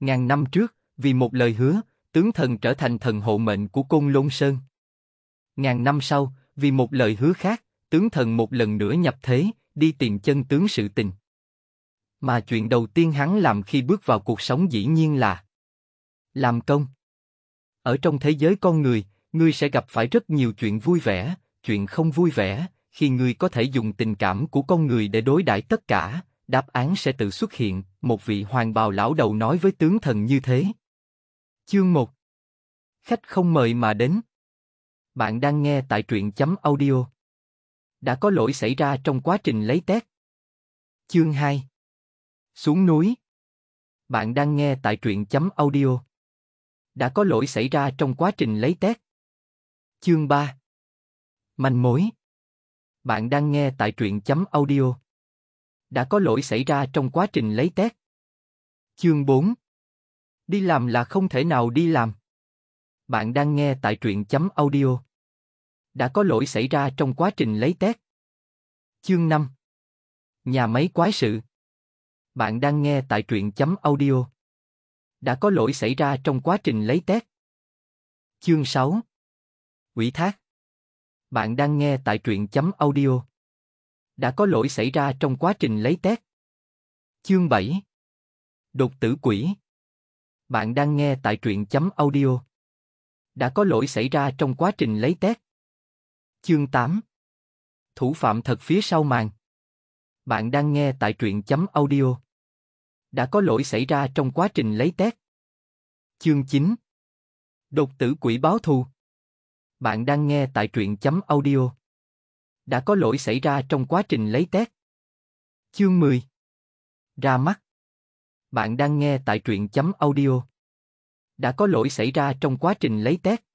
Ngàn năm trước, vì một lời hứa, tướng thần trở thành thần hộ mệnh của Côn Lôn Sơn. Ngàn năm sau, vì một lời hứa khác, tướng thần một lần nữa nhập thế, đi tìm chân tướng sự tình. Mà chuyện đầu tiên hắn làm khi bước vào cuộc sống dĩ nhiên là làm công. Ở trong thế giới con người, ngươi sẽ gặp phải rất nhiều chuyện vui vẻ, chuyện không vui vẻ, khi ngươi có thể dùng tình cảm của con người để đối đãi tất cả, đáp án sẽ tự xuất hiện, một vị hoàng bào lão đầu nói với tướng thần như thế. Chương 1 Khách không mời mà đến Bạn đang nghe tại truyện chấm audio Đã có lỗi xảy ra trong quá trình lấy tét. Chương 2 Xuống núi Bạn đang nghe tại truyện chấm audio Đã có lỗi xảy ra trong quá trình lấy tét. Chương 3 Manh mối Bạn đang nghe tại truyện chấm audio đã có lỗi xảy ra trong quá trình lấy test. Chương 4 Đi làm là không thể nào đi làm. Bạn đang nghe tại truyện chấm audio. Đã có lỗi xảy ra trong quá trình lấy test. Chương 5 Nhà máy quái sự Bạn đang nghe tại truyện chấm audio. Đã có lỗi xảy ra trong quá trình lấy test. Chương 6 quỷ thác Bạn đang nghe tại truyện chấm audio đã có lỗi xảy ra trong quá trình lấy test. Chương 7 Đột tử quỷ Bạn đang nghe tại truyện chấm audio. Đã có lỗi xảy ra trong quá trình lấy test. Chương 8 Thủ phạm thật phía sau màn. Bạn đang nghe tại truyện chấm audio. Đã có lỗi xảy ra trong quá trình lấy test. Chương 9 Đột tử quỷ báo thù. Bạn đang nghe tại truyện chấm audio đã có lỗi xảy ra trong quá trình lấy test. Chương 10 Ra mắt Bạn đang nghe tại truyện chấm audio. Đã có lỗi xảy ra trong quá trình lấy test.